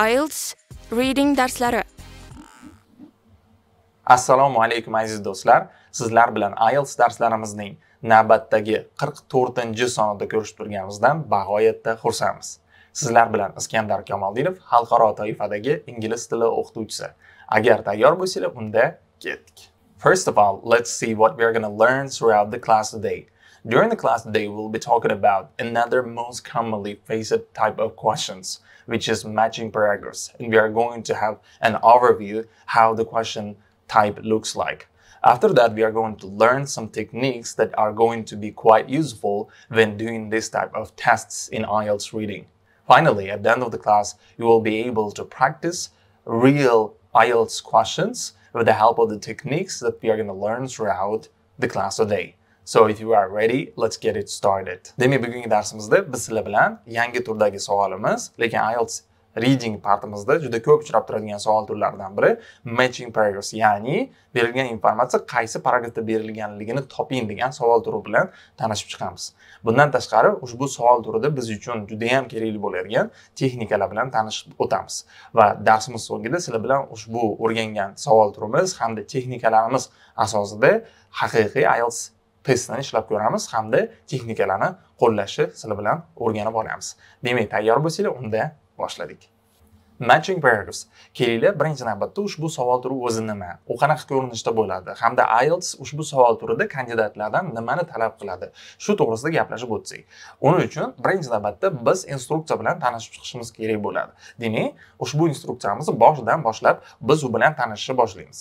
IELTS Reading darslari. Assalomu alaykum aziz do'stlar. Sizlar bilan IELTS darslarimizning navbatdagi 44-chi sonida ko'rishib turganimizdan bag'oyatda xursandmiz. Sizlar bilan Iskandar Kamoldinov, xalqaro toifadagi ingliz tili o'qituvchisi. Agar tayyor bo'lsangiz, unda ketdik. First of all, let's see what we are going to learn throughout the class today. During the class today, we'll be talking about another most commonly faced type of questions, which is matching paragraphs. And we are going to have an overview how the question type looks like. After that, we are going to learn some techniques that are going to be quite useful when doing this type of tests in IELTS reading. Finally, at the end of the class, you will be able to practice real IELTS questions with the help of the techniques that we are going to learn throughout the class today. So if you are ready, let's get it started. Demak, bugungi darsimizda biz sizlar bilan yangi turdagi savolimiz, lekin IELTS reading partimizda juda ko'p uchrab turadigan savol turlaridan biri matching paragraphs, ya'ni berilgan informatsiya qaysi paragrafda berilganligini toping degan savol turi bilan tanishib chiqamiz. Bundan tashqari, ushbu savol turida biz uchun juda ham kerakli bo'ladigan texnikalar bilan tanishib o'tamiz va darsimiz so'ngida sizlar bilan ushbu o'rgangan savol turimiz hamda texnikalarimiz asosida haqiqiy IELTS testni ishlab ko'ramiz hamda texnikalarni qo'llashni siz bilan o'rganib olamiz demak tayyor bo'lsanglar unda boshladik matching pairs kelinglar birinchi navbatda ushbu savol turi o'zi nima u qanaqa ko'rinishda bo'ladi hamda ielts ushbu savol turida kandidatlardan nimani talab qiladi shu to'g'risida gaplashib o'tsak uning uchun birinchi navbatda biz instruksiya bilan tanishib chiqishimiz kerak bo'ladi demak ushbu instruksiyamizni boshidan boshlab biz u bilan tanishishni boshlaymiz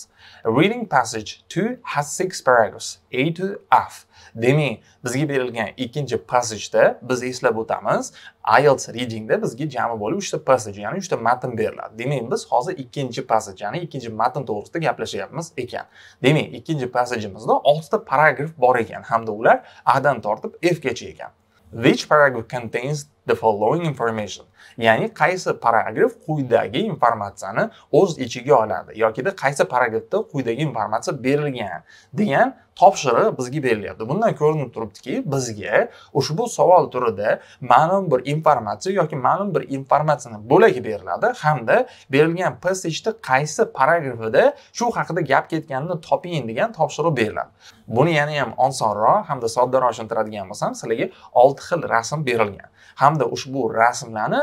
reading passage 2 has six paragraphs a to f demak bizga berilgan ikkinchi passajda biz eslab o'tamiz ielts readingda bizga jami bo'lib uchta passaj ya'ni uchta matn beriladi demak biz hozir ikkinchi passaj ya'ni ikkinchi matn to'g'risida gaplashyapmiz ekan demak ikkinchi passajimizda oltita paragraf bor ekan hamda ular adan tortib fgacha ekan which paragraph contains the following information ya'ni qaysi paragraf quyidagi informatsiyani o'z ichiga oladi yokida qaysi paragrafda quyidagi informatsiya berilgan degan topshiriq bizga berilyapti bundan ko'rinib turibdiki bizga ushbu savol turida ma'lum bir informatsiya yoki ma'lum bir informatsiyani bo'lak beriladi hamda berilgan passejni qaysi paragrafida shu haqida gap ketganini toping degan topshiriq beriladi buni yana ham osonroq hamda soddaroq tushuntiradigan bo'lsam sizlarga olti xil rasm berilgan hamda ushbu rasmlarni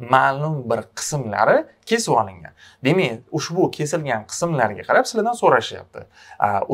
ma'lum bir qismlari kesib olingan demak ushbu kesilgan qismlarga qarab sizlardan so'rashyapti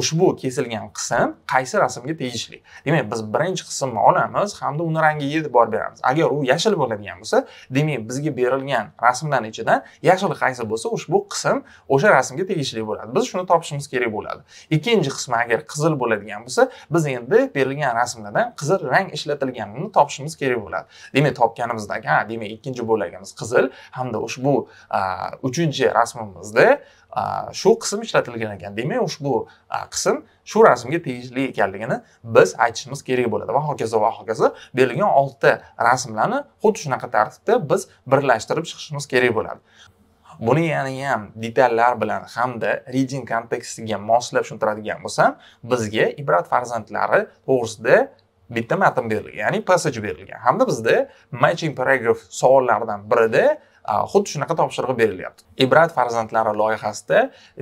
ushbu kesilgan qism qaysi rasmga tegishli demak biz birinchi qismni olamiz hamda uni rangiga e'tibor beramiz agar u yashil bo'ladigan bo'lsa demak bizga berilgan rasmlarni ichidan yashil qaysi bo'lsa ushbu qism o'sha rasmga tegishli bo'ladi biz shuni topishimiz kerak bo'ladi ikkinchi qismi agar qizil bo'ladigan bo'lsa biz endi berilgan rasmlardan qizil rang ishlatilganini topishimiz kerak bo'ladi demak topganimizda ha demak ikkinchi bo'lak rangimiz qizil hamda ushbu uchinchi rasmimizda shu qism ishlatilgan ekan demak ushbu qism shu rasmga tegishli ekanligini biz aytishimiz kerak bo'ladi va hokazo va hokazo berilgan oltita rasmlarni xuddi shunaqa tartibda biz birlashtirib chiqishimiz kerak bo'ladi buni yana ham detallar bilan hamda reading kontekstiga moslab tushuntiradigan bo'lsam bizga ibrat farzandlari to'g'risida bitta matn berilgan ya'ni passaj berilgan hamda bizda matching paragraf savollaridan birida xuddi shunaqa topshiriq berilyapti ibrat farzandlari loyihasida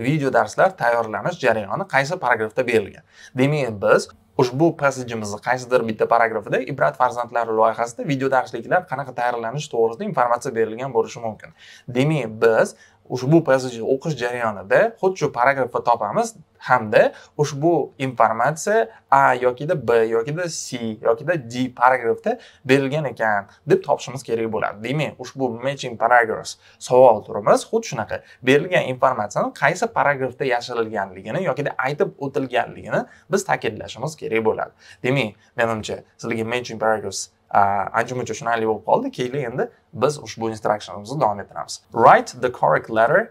video darslar tayyorlanish jarayoni qaysi paragrafda berilgan demak biz ushbu passajimizni qaysidir bitta paragrafida ibrat farzandlari loyihasida video darsliklar qanaqa tayyorlanish to'g'risida informatsiya berilgan bo'lishi mumkin demak biz ushbu passage o'qish jarayonida xuddi shu paragrafni topamiz hamda ushbu informatsiya a yokida b yokida c yokida d paragrafda berilgan ekan deb topishimiz kerak bo'ladi demak ushbu matching paragraphs savol turimiz xuddi shunaqa berilgan informatsiyani qaysi paragrafda yashirilganligini yokida aytib o'tilganligini biz ta'kidlashimiz kerak bo'ladi demak menimcha sizlarga matching paragraphs ancha muncha tushunarli bo'lib qoldi keyin endi biz ushbu instructionimizni davom ettiramiz write the correct letter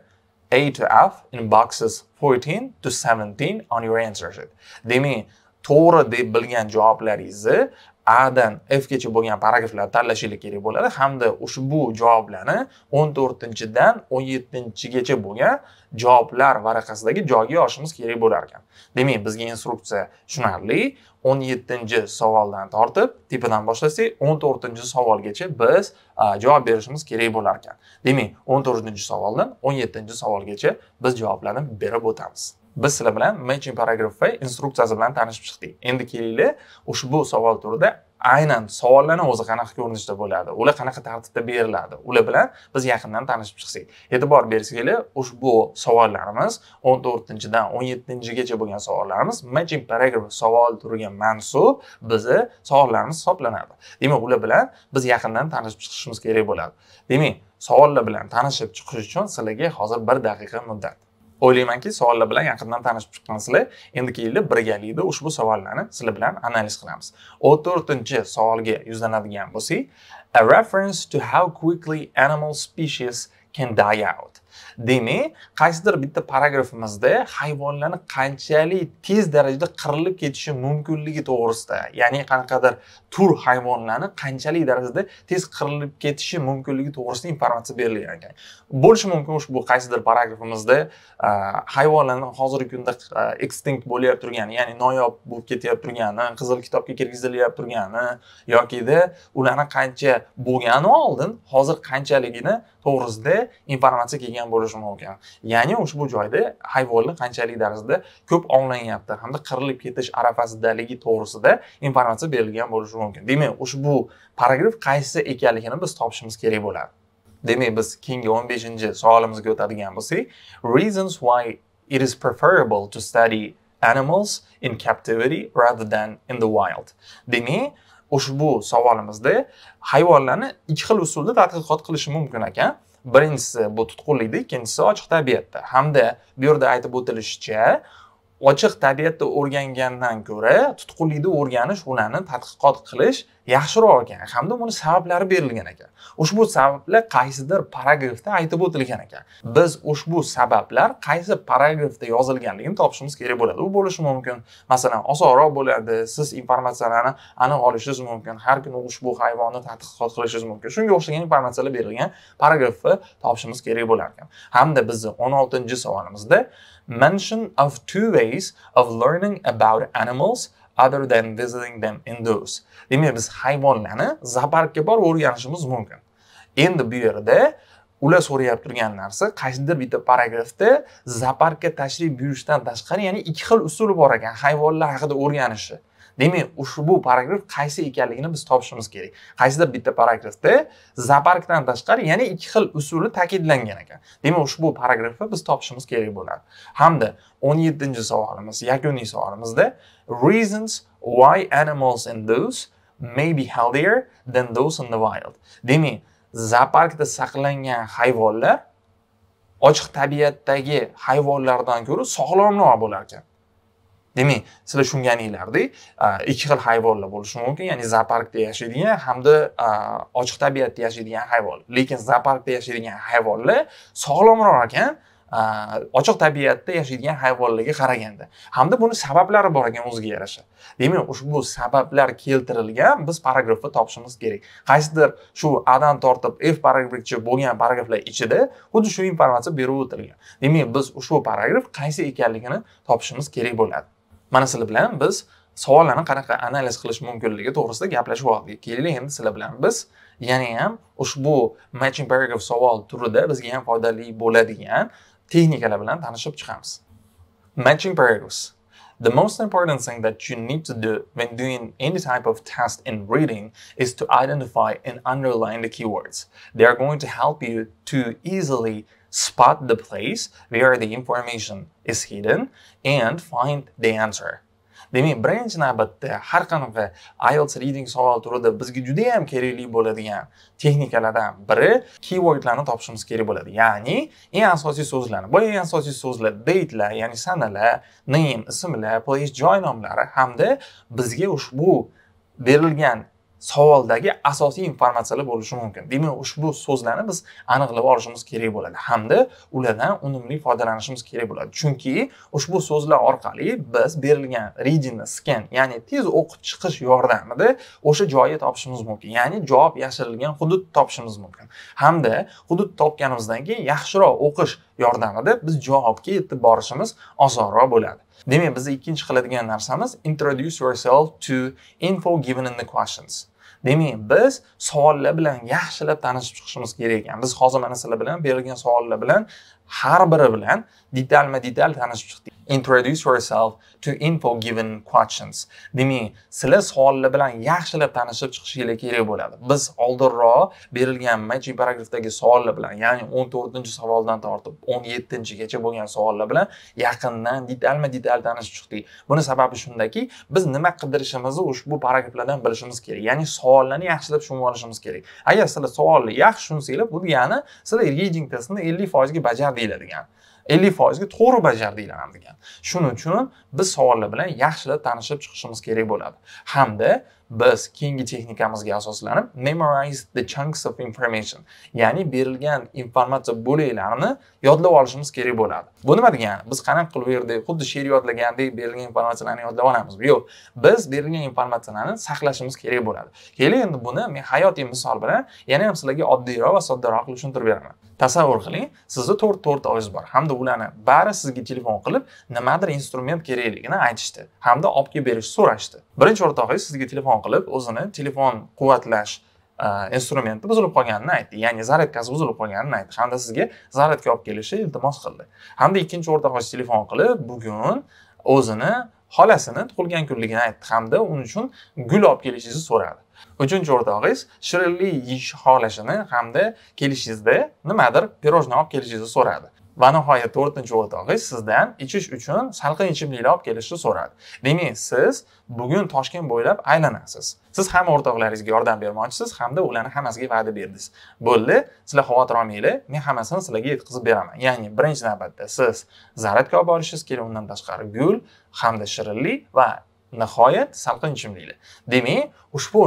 a to f in boxes 14 to 17 on your answer sheet demak to'g'ri deb bilgan javoblaringizni a dan f gacha bo'lgan paragraflarni tanlashingiz kerak bo'ladi hamda ushbu javoblarni o'n to'rtinchidan o'n yettinchigacha bo'lgan javoblar varaqasidagi joyga yozishimiz kerak bo'lar ekan demak bizga instruksiya tushunarli o'n yettinchi savoldan tortib tepadan boshlasak o'n to'rtinchi savolgacha biz javob berishimiz kerak bo'lar ekan demak o'n to'rtinchi savoldan o'n yettinchi savolgacha biz javoblarni berib o'tamiz biz sizlar bilan matching paragrafi instruksiyasi bilan tanishib chiqdik endi kelinglar ushbu savol turida aynan savollarni o'zi qanaqa ko'rinishda bo'ladi ular qanaqa tartibda beriladi ular bilan biz yaqindan tanishib chiqsak e'tibor bersanglar ushbu savollarimiz o'n to'rtinchidan o'n yettinchigacha bo'lgan savollarimiz matching paragraf savol turiga mansub bizni savollarimiz hisoblanadi demak ular bilan biz yaqindan tanishib chiqishimiz kerak bo'ladi demak savollar bilan tanishib chiqish uchun sizlarga hozir bir daqiqa muddat o'ylaymanki savollar bilan yaqindan tanishib chiqqansizlar endiki yilda birgalikda ushbu savollarni sizlar bilan analiz qilamiz o'n to'rtinchi savolga yuzlanadigan bo'lsak a reference to how quickly animal species can die out demak qaysidir bitta paragrafimizda hayvonlarni qanchalik tez darajada qirilib ketishi mumkinligi to'g'risida ya'ni qanaqadir tur hayvonlarni qanchalik darajada tez qirilib ketishi mumkinligi to'g'risida informatsiya berilgan ekan bo'lishi mumkin ushbu qaysidir paragrafimizda hayvonlarni hozirgi kunda ekstinkt bo'lyap turgani ya'ni noyob bo'lib ketyap turgani qizil kitobga kirgizilyap turgani yokida ularni qancha bo'lgani oldin hozir qanchaligini to'g'risida informatsiya kelgan bo'lishi mumkin ya'ni ushbu joyda hayvonni qanchalik darajada ko'p ovlanyapti hamda qirilib ketish arafasidaligi to'g'risida informatsiya berilgan bo'lishi mumkin demak ushbu paragraf qaysi ekanligini biz topishimiz kerak bo'ladi demak biz keyingi o'n beshinchi savolimizga o'tadigan bo'lsak reasons why it is preferable to study animals in captivity rather than in the wild demak ushbu savolimizda hayvonlarni ikki xil usulda tadqiqot qilish mumkin ekan birinchisi bu tutqunlikda ikkinchisi ochiq tabiatda hamda bu yerda aytib o'tilishicha ochiq tabiatda o'rgangandan ko'ra tutqunlikni o'rganish ularni tadqiqot qilish yaxshiroq ekan hamda buni sabablari berilgan ekan ushbu sabablar qaysidir paragrafda aytib o'tilgan ekan biz ushbu sabablar qaysi paragrafda yozilganligini topishimiz kerak bo'ladi u bo'lishi mumkin masalan osonroq bo'ladi siz informatsiyalarni aniq olishingiz mumkin har kuni ushbu hayvonni tadqiqot qilishingiz mumkin shunga o'xshagan informatsiyalar berilgan paragrafni topishimiz kerak bo'lar ekan hamda bizni o'n oltinchi savolimizda mention of two ways of learning about animals other than visiting them in those demak biz hayvonlarni zooparkka borib o'rganishimiz mumkin endi bu yerda ular so'rayap turgan narsa qaysidir bitta paragrafda zooparkka tashrif buyurishdan tashqari ya'ni ikki xil usul bor ekan hayvonlar haqida o'rganishni demak ushbu bu paragraf qaysi ekanligini biz topishimiz kerak qaysidir bitta paragrafda zaparkdan tashqari yana ikki xil usuli ta'kidlangan ekan demak ushbu paragrafni biz topishimiz kerak bo'ladi hamda o'n yettinchi savolimiz yakuniy savolimizda reasons why animals in zoos may be healthier than those in the wild demak zooparkda saqlangan hayvonlar ochiq tabiatdagi hayvonlardan ko'ra sog'lomroq bo'lar ekan demak sizlar tushunganinglardek ikki xil hayvonlar bo'lishi mumkin ya'ni zooparkda yashaydigan hamda ochiq tabiatda yashaydigan hayvon lekin zooparkda yashaydigan hayvonlar sog'lomroq ekan ochiq tabiatda yashaydigan hayvonlarga qaraganda hamda buni sabablari bor ekan o'ziga yarasha demak ushbu sabablar keltirilgan biz paragrafni topishimiz kerak qaysidir shu adan tortib f paragrafcha bo'lgan paragraflar ichida xuddi shu informatsiya berib o'tilgan demak biz ushbu paragraf qaysi ekanligini topishimiz kerak bo'ladi mana sizlar bilan biz savollarni qanaqa analiz qilish mumkinligi to'g'risida gaplashib oldik keling endi sizlar bilan biz yana ham ushbu matching paragraph savol turida bizga ham foydali bo'ladigan texnikalar bilan tanishib chiqamiz matching paragraphs The most important thing that you need to do when doing any type of test in reading is to identify and underline the keywords. They are going to help you to easily spot the place where the information is hidden and find the answer. demak birinchi navbatda har qanaqa ielts reading savol turida bizga juda yam kerakli bo'ladigan texnikalardan biri keywordlarni topishimiz kerak bo'ladi ya'ni eng asosiy so'zlarni bu eng asosiy so'zlar datelar ya'ni sanalar name ismlar place joy nomlari hamda bizga ushbu berilgan savoldagi asosiy informatsiyalar bo'lishi mumkin demak ushbu so'zlarni biz aniqlab olishimiz kerak bo'ladi hamda ulardan unumli foydalanishimiz kerak bo'ladi chunki ushbu so'zlar orqali biz berilgan readingni scan ya'ni tez o'qib chiqish yordamida o'sha joyni topishimiz mumkin ya'ni javob yashirilgan hudud topishimiz mumkin hamda hudud topganimizdan keyin yaxshiroq o'qish yordamida biz javobga yetib borishimiz osonroq bo'ladi demak bizni ikkinchi qiladigan narsamiz introduce yourself to info given in the questions demak biz savollar bilan yaxshilab tanishib chiqishimiz kerak ekan biz hozir mana sizlar bilan berilgan savollar bilan har biri bilan detalma detal tanishib chiqdik introduce yourself to info given questions demak sizlar savollar bilan yaxshilab tanishib chiqishinglar kerak bo'ladi biz oldinroq berilgan matching paragrafdagi savollar bilan ya'ni o'n to'rtinchi savoldan tortib o'n yettinchigacha bo'lgan savollar bilan yaqindan detalma detal tanishib chiqdik buni sababi shundaki biz nima qidirishimizni ushbu paragraflardan bilishimiz kerak ya'ni savollarni yaxshilab tushunib olishimiz kerak agar sizlar savolni yaxshi tushunsanglar bu degani sizlar reading testini ellik foizga bajardingiz değil dedi ellik foizga to'g'ri bajardinglar ham degan shuning uchun biz savollar bilan yaxshilab tanishib chiqishimiz kerak bo'ladi hamda biz keyingi texnikamizga asoslanib memorize the chunks of information ya'ni berilgan informatsiya bo'laklarini yodlab olishimiz kerak bo'ladi bu nima degani biz qanaqa qilib bu yerda xuddi she'r yodlagandek berilgan informatsiyalarni yodlab olamiz yo'q biz berilgan informatsiyalarni saqlashimiz kerak bo'ladi keling endi buni men hayotiy misol bilan yana ham sizlarga oddiyroq va soddaroq qilib tushuntirib beraman tasavvur qiling sizda to'rt to'rt oiz bor hamda ularni bari sizga telefon qilib nimadir instrument kerakligini aytishdi hamda olib kelib berishni so'rashdi birinchi o'rtog'ingiz sizga telefon qilib o'zini telefon quvvatlash e, instrumenti buzilib qolganini aytdi ya'ni zaryadkasi buzilib qolganini aytdi hamda sizga zaryadka olib kelishni iltimos qildi hamda ikkinchi o'rtog'ingiz telefon qilib bugun o'zini xolasini tug'ilgan kunligini aytdi hamda uning uchun gul olib kelishingizni so'radi uchinchi o'rtog'ingiz shirinli yeyish xohlashini hamda kelishingizda nimadir pirojna olib kelishingizni so'radi va nihoyat to'rtinchi o'rtog'ingiz sizdan ichish uchun salqin ichimliklar olib kelishni so'radi demak siz bugun toshkent bo'ylab aylanasiz siz ham o'rtoqlaringizga yordam bermoqchisiz hamda ularni hammasiga va'da berdingiz bo'ldi sizlar xavotir olmanglar men hammasini sizlarga yetkazib beraman ya'ni birinchi navbatda siz zarodka olib borishingiz kerak undan tashqari gul hamda shirinlik va nihoyat salqin ichimliklar demak ushbu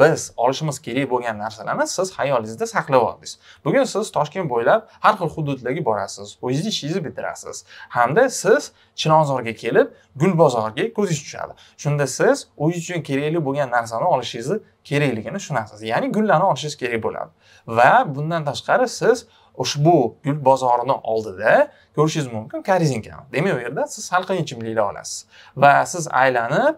biz olishimiz kerak bo'lgan narsalarni siz xayolingizda saqlab oldingiz bugun siz toshkent bo'ylab har xil hududlarga borasiz o'zingizni ishingizni bitirasiz hamda siz chinozorga kelib gul bozorga ko'zingiz tushadi shunda siz o'zingiz uchun kerakli bo'lgan narsani olishingizni kerakligini tushunasiz ya'ni gullarni olishingiz kerak bo'ladi va bundan tashqari siz ushbu gul bozorini oldida ko'rishingiz mumkin korzinka demak u yerda siz salqin ichimliklar olasiz va siz aylanib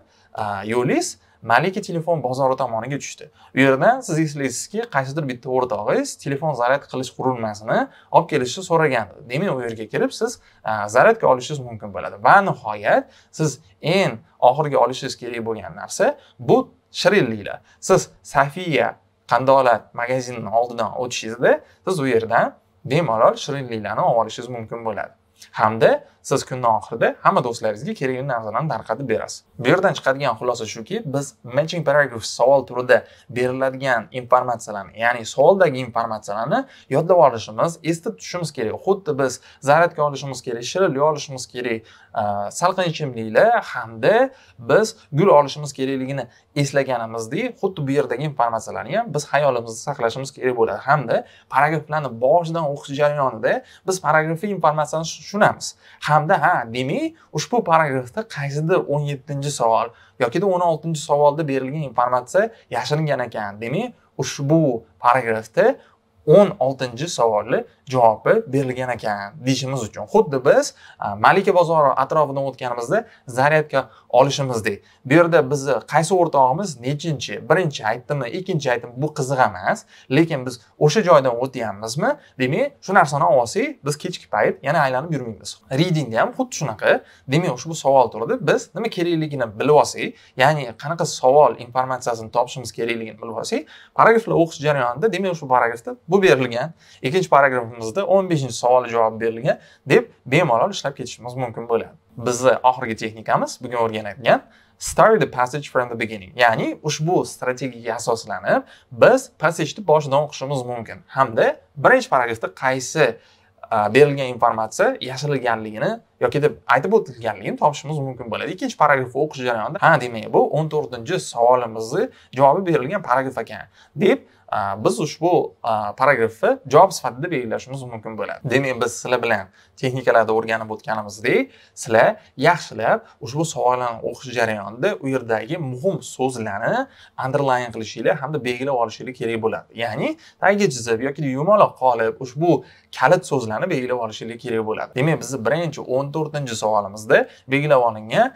yo'lingiz malika telefon bozori tomoniga tushdi u yerdan siz eslaysizki qaysidir bitta o'rtog'ingiz telefon zaryad qilish qurilmasini olib kelishni so'ragan demak u yerga kirib siz zaryadka olishingiz mumkin bo'ladi va nihoyat siz eng oxirgi olishingiz kerak bo'lgan narsa bu shirinliklar siz safiya qandolat magazinini oldidan o'tishingizda siz u yerdan bemalol shirinliklarni olishingiz mumkin bo'ladi hamda siz kunni oxirida hamma do'stlaringizga kerakli narsalarni tarqatib berasiz bu yerdan chiqadigan xulosa shuki biz matching paragraph savol turida beriladigan informatsiyalarni ya'ni savoldagi informatsiyalarni yodlab olishimiz esda tutishimiz kerak xuddi biz zaryadka olishimiz kerak shirinlik olishimiz kerak salqin ichimliklar hamda biz gul olishimiz kerakligini eslaganimizdek xuddi bu yerdagi informatsiyalarni ham biz hayolimizda saqlashimiz kerak bo'ladi hamda paragraflarni boshidan o'qish jarayonida biz paragrafni informatsiyani tushunamiz hamda ha demak ushbu paragrafda qaysidir o'n yettinchi savol yokida o'n oltinchi savolda berilgan informatsiya yashiringan ekan demak ushbu paragrafda o'n oltinchi savolni javobi berilgan ekan deyishimiz uchun xuddi biz malika bozori atrofidan o'tganimizda zaryadka olishimizdek bu yerda bizni qaysi o'rtog'imiz nechinchi birinchi aytdimi ikkinchi aytdimi bu qiziq emas lekin biz o'sha joydan o'tyapmizmi demak shu narsani olsak biz kechki payt yana aylanib yurmaymiz readingda ham xuddi shunaqa demak ushbu savol turdi biz nima kerakligini bilib olsak ya'ni qanaqa savol informatsiyasini topishimiz kerakligini bilib olsak paragraflar o'qish jarayonida demak shu paragrafda bu berilgan ikkinchi paragraf darsligimizda o'n beshinchi savolga javob berilgan deb bemalol ishlab ketishimiz mumkin bo'ladi bizni oxirgi texnikamiz bugun o'rganadigan start the passage from the beginning ya'ni ushbu strategiyaga asoslanib biz passajni boshidan o'qishimiz mumkin hamda birinchi paragrafda qaysi berilgan informatsiya yashirilganligini yoki deb aytib o'tilganligini topishimiz mumkin bo'ladi ikkinchi paragrafni o'qish jarayonida ha demak bu o'n to'rtinchi savolimizni javobi berilgan paragraf ekan deb Э, biz ushbu э, paragrafni javob sifatida belgilashimiz mumkin bo'ladi demak biz sizlar bilan texnikalarda o'rganib o'tganimizdek sizlar yaxshilab ushbu savollarni o'qish jarayonida u yerdagi muhim so'zlarni underlayn qilishinglar hamda belgilab olishinglar kerak bo'ladi ya'ni tagiga chizib yoki yumaloq qolib ushbu kalit so'zlarni belgilab olishinglar kerak bo'ladi demak bizni birinchi o'n to'rtinchi savolimizda belgilab olingan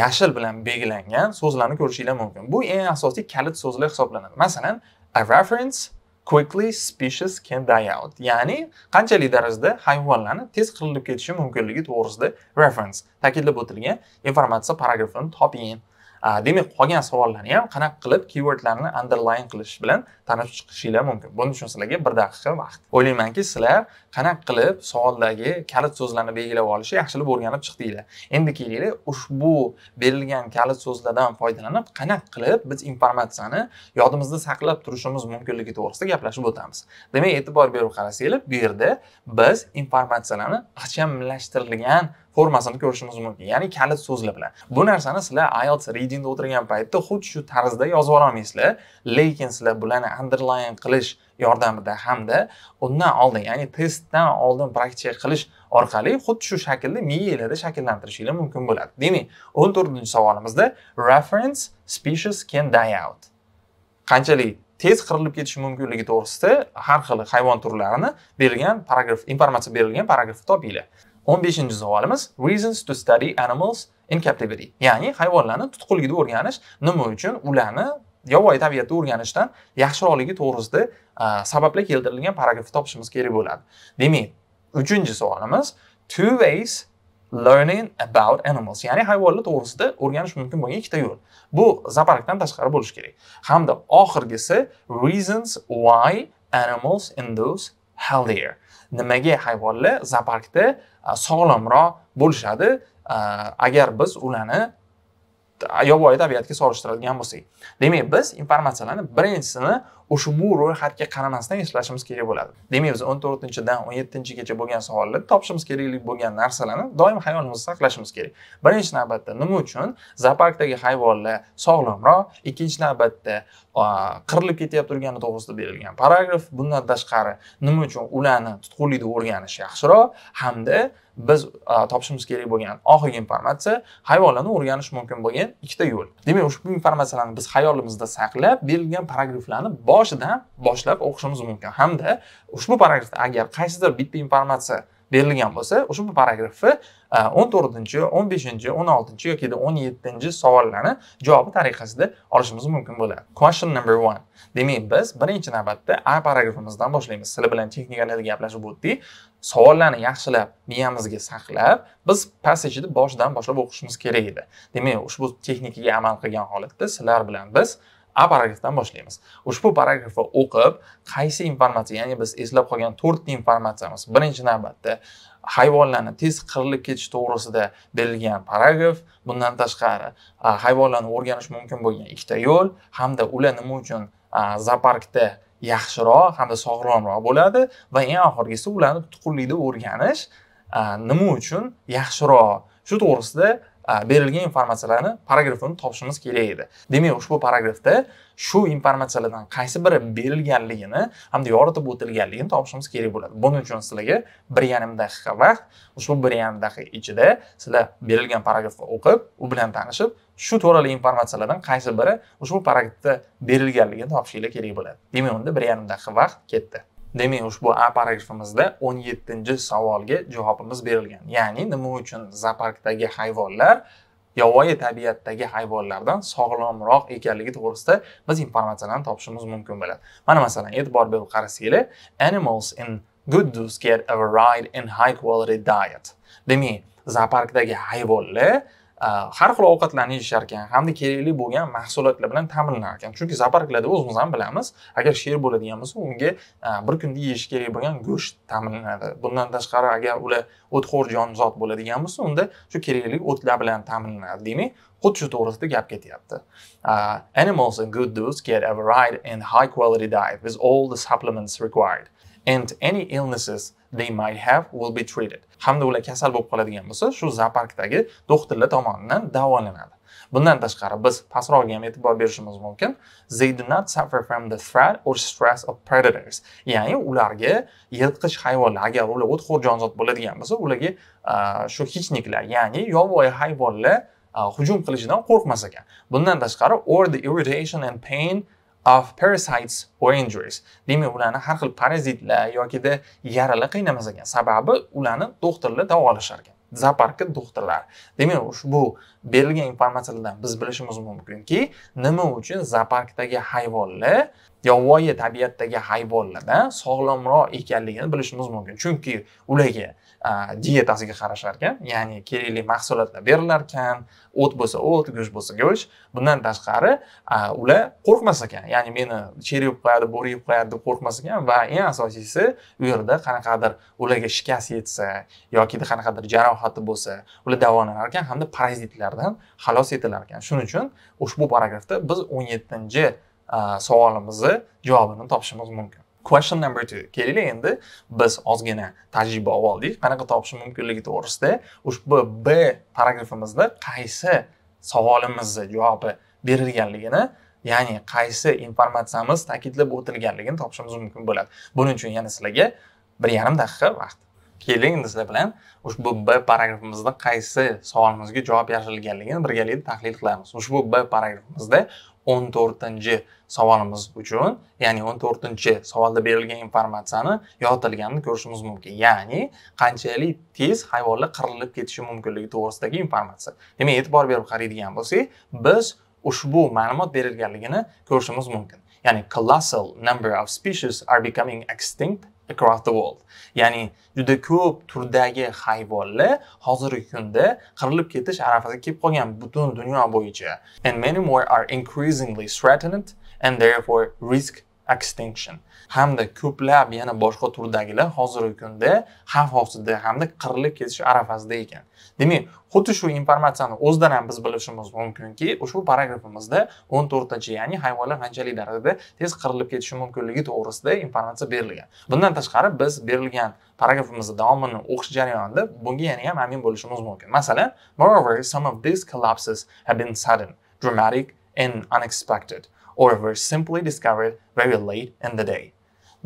yashil bilan belgilangan so'zlarni ko'rishinglar mumkin bu eng asosiy kalit so'zlar hisoblanadi masalan a reference quickly species can die out ya'ni qanchalik darajada hayvonlarni tez qirilib ketishi mumkinligi to'g'risida reference ta'kidlab o'tilgan informatsiya paragrafini toping demak qolgan savollarni ham qanaqa qilib keywordlarni underline qilish bilan tanishib chiqishinglar mumkin buning uchun sizlarga bir daqiqa vaqt o'ylaymanki sizlar qanaqa qilib savoldagi kalit so'zlarni belgilab olishni yaxshilab o'rganib chiqdinglar endi kelinglar ushbu berilgan kalit so'zlardan foydalanib qanaqa qilib biz informatsiyani yodimizda saqlab turishimiz mumkinligi to'g'risida gaplashib o'tamiz demak e'tibor berib qarasanglar bu yerda biz informatsiyalarni ixchamlashtirilgan formasini ko'rishimiz mumkin ya'ni kalit so'zlar bilan bu narsani sizlar ielts readingda o'tirgan paytda xuddi shu tarzda yozib ololmaysizlar lekin sizlar bularni underline qilish yordamida hamda undan oldin ya'ni testdan oldin praktika qilish orqali xuddi shu shaklda miyalarda shakllantirishingiz mumkin bo'ladi demak o'n to'rtinchi savolimizda reference species can die out qanchalik tez qirilib ketishi mumkinligi to'g'risida har xil hayvon turlarini berilgan paragraf informatsiya berilgan paragrafni topinglar 15 savolimiz reasons to study animals in captivity ya'ni hayvonlarni tutqunlikda o'rganish nima uchun ularni yovvoyi tabiatda o'rganishdan yaxshiroqligi to'g'risida sabablar keltirilgan paragrafni topishimiz kerak bo'ladi demak uchinchi savolimiz two ways learning about animals ya'ni hayvonlar to'g'risida o'rganish mumkin bo'lgan ikkita yo'l bu zooparkdan tashqari bo'lishi kerak hamda oxirgisi reasons why animals in those healthier nimaga hayvonlar zooparkda e, sog'lomroq bo'lishadi e, agar biz ularni e, yovvoyi tabiatga solishtiradigan bo'lsak demak biz informatsiyalarni birinchisini ushbu ro'yxatga qaramasdan eslashimiz kerak bo'ladi demak biz o'n to'rtinchidan o'n yettinchigacha bo'lgan savollarda topishimiz kerakli bo'lgan narsalarni doim hayolimizda saqlashimiz kerak birinchi navbatda nima uchun zooparkdagi hayvonlar sog'lomroq ikkinchi navbatda qirilib ketyapti turgani to'g'risida berilgan paragraf bundan tashqari nima uchun ularni tutqunlikda o'rganish yaxshiroq hamda biz topishimiz kerak bo'lgan oxirgi informatsiya hayvonlarni o'rganish mumkin bo'lgan ikkita yo'l demak ushbu informatsiyalarni biz hayolimizda saqlab berilgan paragraflarni bor boshidan boshlab o'qishimiz mumkin hamda ushbu paragrafda agar qaysidir bitta informatsiya berilgan bo'lsa ushbu paragrafni e, o'n to'rtinchi o'n beshinchi o'n oltinchi yoki o'n yettinchi savollarni javobi tariqasida olishimiz mumkin bo'ladi question number one demak biz birinchi navbatda a paragrafimizdan boshlaymiz sizlar bilan texnikalarda gaplashib o'tdik savollarni yaxshilab miyamizga saqlab biz passajni boshidan boshlab o'qishimiz kerak edi demak ushbu texnikaga amal qilgan holatda sizlar bilan biz a paragrafdan boshlaymiz ushbu paragrafni o'qib qaysi informatsiya ya'ni biz eslab qolgan to'rtta informatsiyamiz birinchi navbatda hayvonlarni tez qirilib ketish to'g'risida berilgan paragraf bundan tashqari hayvonlarni o'rganish mumkin bo'lgan ikkita yo'l hamda ular nima uchun zooparkda yaxshiroq hamda sog'lomroq bo'ladi va eng oxirgisi ularni tuqullikda o'rganish nima uchun yaxshiroq shu to'g'risida berilgan informatsiyalarni paragrafini topishimiz kerak edi demak ushbu paragrafda shu informatsiyalardan qaysi biri berilganligini hamda yoritib o'tilganligini topishimiz kerak bo'ladi buning uchun sizlarga bir yarim daqiqa vaqt ushbu bir yarim daqiqa ichida sizlar berilgan paragrafni o'qib u bilan tanishib shu to'g'rili informatsiyalardan qaysi biri ushbu paragrafda berilganligini topishinglar kerak bo'ladi demak unda bir yarim daqiqa vaqt ketdi demak ushbu a paragrafimizda 17 savolga javobimiz berilgan ya'ni nima uchun zooparkdagi hayvonlar yovvoyi tabiatdagi hayvonlardan sog'lomroq ekanligi to'g'risida biz informatsiyalarni topishimiz mumkin bo'ladi mana masalan e'tibor berib qarasanglar animals in good zoos get a ride and high quality diet demak zooparkdagi hayvonlar Э, har xil ovqatlarni yeyishar ekan hamda kerakli bo'lgan mahsulotlar bilan ta'minlanar ekan chunki zooparklarda o'zimiz ham bilamiz agar sher bo'ladigan bo'lsa unga e, bir kunda yeyish kerak bo'lgan go'sht ta'minlanadi bundan tashqari agar ular o'txo'r jonzot bo'ladigan bo'lsa unda shu kerakli o'tlar bilan ta'minlanadi demak xuddi shu to'g'risida gap ketyapti e, animals and good dos get a variety and high quality diet with all the supplements required and any illnesses they might have will be treated hamda ular kasal bo'lib qoladigan bo'lsa shu zooparkdagi doktorlar tomonidan davolanadi Bundan tashqari biz pastroqga ham e'tibor berishimiz mumkin. They do not suffer from the threat or stress of predators. Ya'ni ularga yirtqich hayvonlar agar ular o'txo'r jonzot bo'ladigan bo'lsa, ularga shu хищникlar, ya'ni yovvoyi hayvonlar hujum qilishidan qo'rqmas ekan. Bundan tashqari or the irritation and pain of parasites or injuries. Demak, ularni har xil parazitlar yokida yaralar qiynamas ekan. Sababi ularni doktorlar davolashar ekan. Zooparkka doktorlar. Demak, ushbu berilgan informatsiyalardan biz bilishimiz mumkinki, nima uchun zooparkdagi hayvonlar yovvoyi tabiatdagi hayvonlardan sog'lomroq ekanligini bilishimiz mumkin. Chunki ularga dietasiga qarashar ekan ya'ni kerakli mahsulotlar berilar ekan o't bo'lsa o't go'sht bo'lsa go'sht bundan tashqari ular qo'rqmas ekan ya'ni meni cher yeb qo'yadi bo'ri yeb qo'yadi deb qo'rqmas ekan va eng asosiysi u yerda qanaqadir ularga shikast yetsa yoki qanaqadir jarohati bo'lsa ular davolanar ekan hamda parazitlardan xalos etilar ekan shuning uchun ushbu paragrafda biz o'n yettinchi savolimizni javobini topishimiz mumkin question number two kelinglar endi biz ozgina tajriba oldik qanaqa topish mumkinligi to'g'risida ushbu b paragrafimizda qaysi savolimizni javobi berilganligini ya'ni qaysi informatsiyamiz ta'kidlab o'tilganligini topishimiz mumkin bo'ladi buning uchun yana sizlarga bir yarim daqiqa vaqt keling endi sizlar bilan ushbu b paragrafimizda qaysi savolimizga javob yashirilganligini birgalikda tahlil qilamiz ushbu b paragrafimizda o'n to'rtinchi savolimiz uchun ya'ni o'n to'rtinchi savolda berilgan informatsiyani yoritilganini ko'rishimiz mumkin ya'ni qanchalik tez hayvonlar qirilib ketishi mumkinligi to'g'risidagi informatsiya demak e'tibor berib qaraydigan bo'lsak biz ushbu ma'lumot berilganligini ko'rishimiz mumkin ya'ni colossal number of species are becoming extinct across the world ya'ni juda ko'p turdagi hayvonlar hozirgi kunda qirilib ketish arafasiga kelib qolgan butun dunyo bo'yicha and many more are increasingly threatened and therefore risk extinction hamda ko'plab yana boshqa turdagilar hozirgi kunda xavf ostida hamda qirilib ketish arafasida ekan demak xuddi shu informatsiyani o'zidan ham biz bilishimiz mumkinki ushbu paragrafimizda o'n to'rtinchi ya'ni hayvonlar qanchalik darajada tez qirilib ketishi mumkinligi to'g'risida informatsiya berilgan bundan tashqari biz berilgan paragrafimizni davomini o'qish jarayonida bunga yana ham amin bo'lishimiz mumkin masalan moreover some of these collapses have been sudden dramatic and unexpected or were simply discovered very late in the day.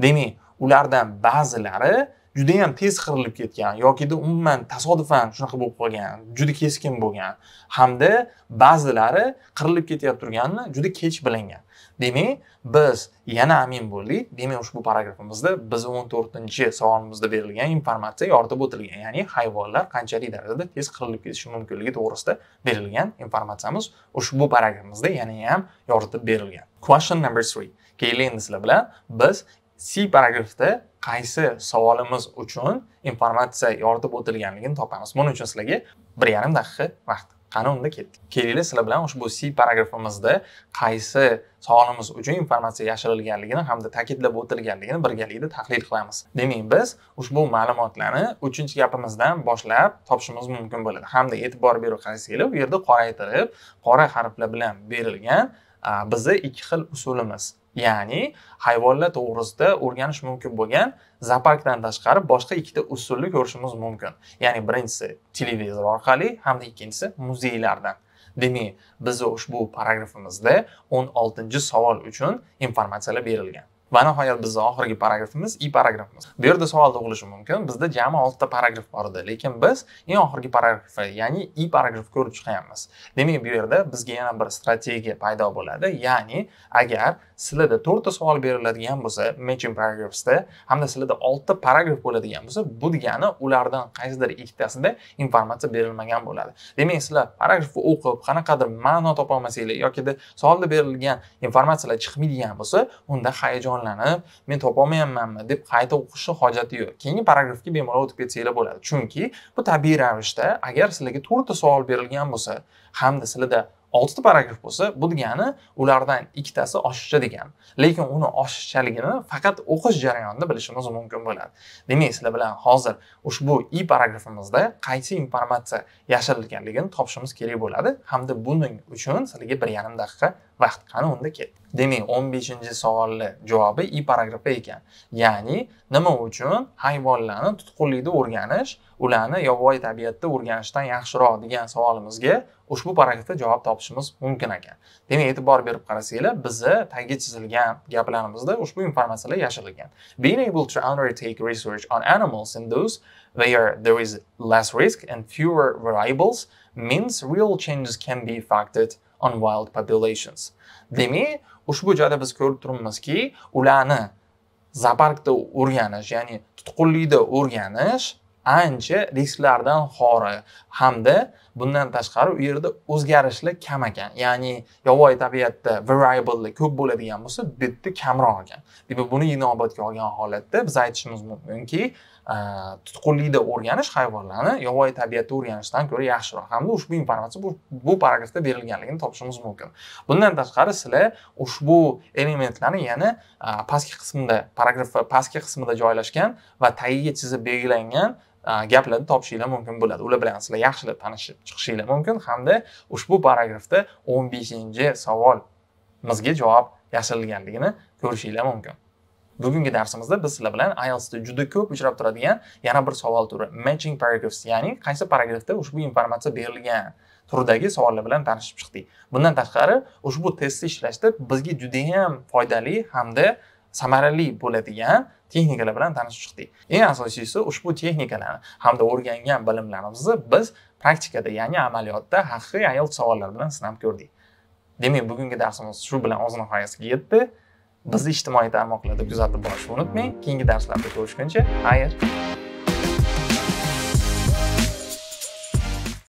Demak, ulardan ba'zilari juda ham tez qirilib ketgan yokida umuman tasodifan shunaqa bo'lib qolgan, juda keskin bo'lgan hamda ba'zilari qirilib ketayotganini juda kech bilingan. demak biz yana amin bo'ldik demak ushbu paragrafimizda biz o'n to'rtinchi savolimizda berilgan informatsiya yoritib o'tilgan ya'ni hayvonlar qanchalik darajada tez qirilib ketishi mumkinligi to'g'risida berilgan informatsiyamiz ushbu paragrafimizda yana ham yoritib berilgan question number three keyin endi sizlar bilan biz C paragrafda qaysi savolimiz uchun informatsiya yoritib o'tilganligini topamiz. Buning uchun sizlarga 1.5 daqiqa vaqt qani unda ketdik kelinglar sizlar bilan ushbu c paragrafimizda qaysi sog'lig'imiz uchun informatsiya yashirilganligini hamda ta'kidlab o'tilganligini birgalikda tahlil qilamiz demak biz ushbu ma'lumotlarni uchinchi gapimizdan boshlab topishimiz mumkin bo'ladi hamda e'tibor berib qarasanglar u yerda qoraytirib qora harflar bilan berilgan bizda ikki xil usulimiz ya'ni hayvonlar to'g'risida o'rganish mumkin bo'lgan zooparkdan tashqari boshqa ikkita usulni ko'rishimiz mumkin ya'ni birinchisi televizor orqali hamda ikkinchisi muzeylardan demak bizni ushbu paragrafimizda 16 savol uchun informatsiyalar berilgan va nihoyat bizni oxirgi paragrafimiz i paragrafimiz bu yerda savol tug'ilishi mumkin bizda jami oltita paragraf bor edi lekin biz eng oxirgi paragrafni ya'ni i paragrafni ko'rib chiqyapmiz demak bu yerda bizga yana bir strategiya paydo bo'ladi ya'ni agar sizlarda to'rtta savol beriladigan bo'lsa matching paragraphsda hamda sizlarda oltita paragraf bo'ladigan bo'lsa bu degani ulardan qaysidir ikkitasida informatsiya berilmagan bo'ladi demak sizlar paragrafni o'qib qanaqadir ma'no topolmasanglar yokida savolda berilgan informatsiyalar chiqmaydigan bo'lsa unda hayajonlanib men topolmayapmanmi deb qayta o'qishni hojati yo'q keyingi paragrafga bemalol o'tib ketsanglar bo'ladi chunki bu tabiiy ravishda agar sizlarga to'rtta savol berilgan bo'lsa hamda sizlarda oltita paragraf bo'lsa bu degani ulardan ikkitasi oshiqcha degani lekin uni oshiqchaligini faqat o'qish jarayonida bilishimiz mumkin bo'ladi demak sizlar bilan hozir ushbu i paragrafimizda qaysi informatsiya yashirilganligini topishimiz kerak bo'ladi hamda buning uchun sizlarga bir yarim daqiqa vaqt qani unda ketdi demak o'n beshinchi savolni javobi i paragrafda ekan ya'ni nima uchun hayvonlarni tutqunlikda o'rganish ularni yovvoyi tabiatda o'rganishdan yaxshiroq degan savolimizga ushbu paragrafda javob topishimiz mumkin ekan demak e'tibor berib qarasanglar bizni tagiga chizilgan gaplarimizda ushbu informatsiyalar yashirilgan being able to undertake research on animals in those where there is less risk and fewer variables means real changes can be effected on wild populations demak ushbu joyda biz ko'rib turibmizki ularni zooparkda o'rganish ya'ni tutqunlikda o'rganish ancha risklardan xori hamda bundan tashqari u yerda o'zgarishlar kam ekan ya'ni yovvoyi tabiatda variable ko'p bo'ladigan bo'lsa bu yerda kamroq ekan demak buni inobatga olgan holatda biz aytishimiz mumkinki tutqunlikda э, o'rganish hayvonlarni yovvoyi tabiatda o'rganishdan ko'ra yaxshiroq hamda ushbu informatsiya bu, bu paragrafda berilganligini topishimiz mumkin bundan tashqari sizlar ushbu elementlarni yana e, pastki qismda paragrafni pastki qismida joylashgan va tagiga chizib belgilangan e, gaplarni topishinglar mumkin bo'ladi ular bilan sizlar yaxshilab tanishib chiqishinglar mumkin hamda ushbu paragrafda o'n beshinchi savolimizga javob yashirilganligini ko'rishinglar mumkin bugungi darsimizda biz sizlar bilan ielsda juda ko'p uchrab turadigan yana bir savol turi matching paragraphs ya'ni qaysi paragrafda ushbu informatsiya berilgan turdagi savollar bilan tanishib chiqdik bundan tashqari ushbu testni ishlashda bizga judayam foydali hamda samarali bo'ladigan texnikalar bilan tanishib chiqdik eng asosiysi ushbu texnikalarni hamda o'rgangan bilimlarimizni biz praktikada ya'ni amaliyotda haqiqiy ielts savollari bilan sinab ko'rdik demak bugungi darsimiz shu bilan o'z nihoyasiga yetdi bizni ijtimoiy tarmoqlarda kuzatib borishni unutmang keyingi darslarda ko'rishguncha xayr